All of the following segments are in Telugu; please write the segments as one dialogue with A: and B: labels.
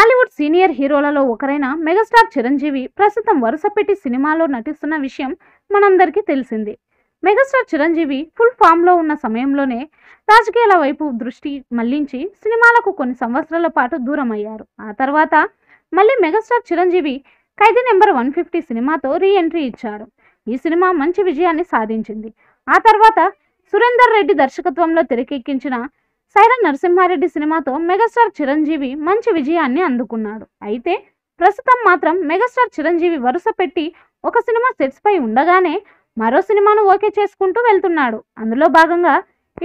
A: టాలీవుడ్ సీనియర్ హీరోలలో ఒకరైన మెగాస్టార్ చిరంజీవి ప్రస్తుతం వరుసపెట్టి సినిమాలో నటిస్తున్న విషయం మనందరికీ తెలిసింది మెగాస్టార్ చిరంజీవి ఫుల్ ఫామ్లో ఉన్న సమయంలోనే రాజకీయాల వైపు దృష్టి మళ్లించి సినిమాలకు కొన్ని సంవత్సరాల పాటు దూరం అయ్యారు ఆ తర్వాత మళ్ళీ megastar Chiranjeevi Khaidi number one fifty సినిమాతో రీ ఎంట్రీ ఇచ్చాడు ఈ సినిమా మంచి విజయాన్ని సాధించింది ఆ తర్వాత సురేందర్ రెడ్డి దర్శకత్వంలో తెరకెక్కించిన సైర నరసింహారెడ్డి సినిమాతో మెగాస్టార్ చిరంజీవి మంచి విజయాన్ని అందుకున్నాడు అయితే ప్రస్తుతం మాత్రం మెగాస్టార్ చిరంజీవి వరుస పెట్టి ఒక సినిమా సెట్స్ పై ఉండగానే మరో సినిమాను ఓకే చేసుకుంటూ వెళ్తున్నాడు అందులో భాగంగా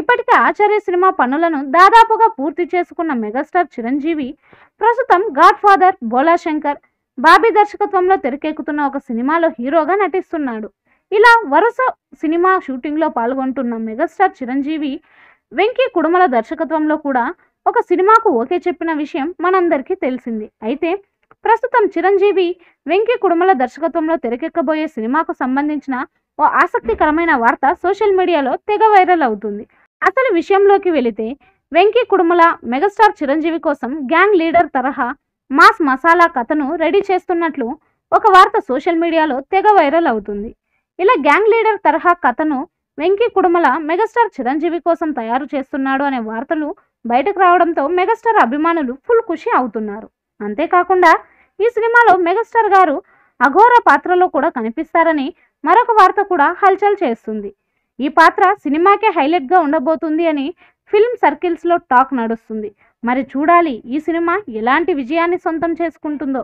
A: ఇప్పటికే ఆచార్య సినిమా పనులను దాదాపుగా పూర్తి చేసుకున్న మెగాస్టార్ చిరంజీవి ప్రస్తుతం గాడ్ ఫాదర్ శంకర్ బాబీ దర్శకత్వంలో తెరకెక్కుతున్న ఒక సినిమాలో హీరోగా నటిస్తున్నాడు ఇలా వరుస సినిమా షూటింగ్లో పాల్గొంటున్న మెగాస్టార్ చిరంజీవి వెంకీ కుడుమల దర్శకత్వంలో కూడా ఒక సినిమాకు ఓకే చెప్పిన విషయం మనందరికీ తెలిసింది అయితే ప్రస్తుతం చిరంజీవి వెంకీ కుడుమల దర్శకత్వంలో తెరకెక్కబోయే సినిమాకు సంబంధించిన ఓ ఆసక్తికరమైన వార్త సోషల్ మీడియాలో తెగ వైరల్ అవుతుంది అసలు విషయంలోకి వెళితే వెంకీ కుడుమల మెగాస్టార్ చిరంజీవి కోసం గ్యాంగ్ లీడర్ తరహా మాస్ మసాలా కథను రెడీ చేస్తున్నట్లు ఒక వార్త సోషల్ మీడియాలో తెగ వైరల్ అవుతుంది ఇలా గ్యాంగ్ లీడర్ తరహా కథను వెంకీ కుడుమల మెగాస్టార్ చిరంజీవి కోసం తయారు చేస్తున్నాడు అనే వార్తలు బయటకు రావడంతో మెగాస్టార్ అభిమానులు ఫుల్ ఖుషి అవుతున్నారు అంతేకాకుండా ఈ సినిమాలో మెగాస్టార్ గారు అఘోర పాత్రలో కూడా కనిపిస్తారని మరొక వార్త కూడా హల్చల్ చేస్తుంది ఈ పాత్ర సినిమాకే హైలైట్గా ఉండబోతుంది అని ఫిల్మ్ సర్కిల్స్లో టాక్ నడుస్తుంది మరి చూడాలి ఈ సినిమా ఎలాంటి విజయాన్ని సొంతం చేసుకుంటుందో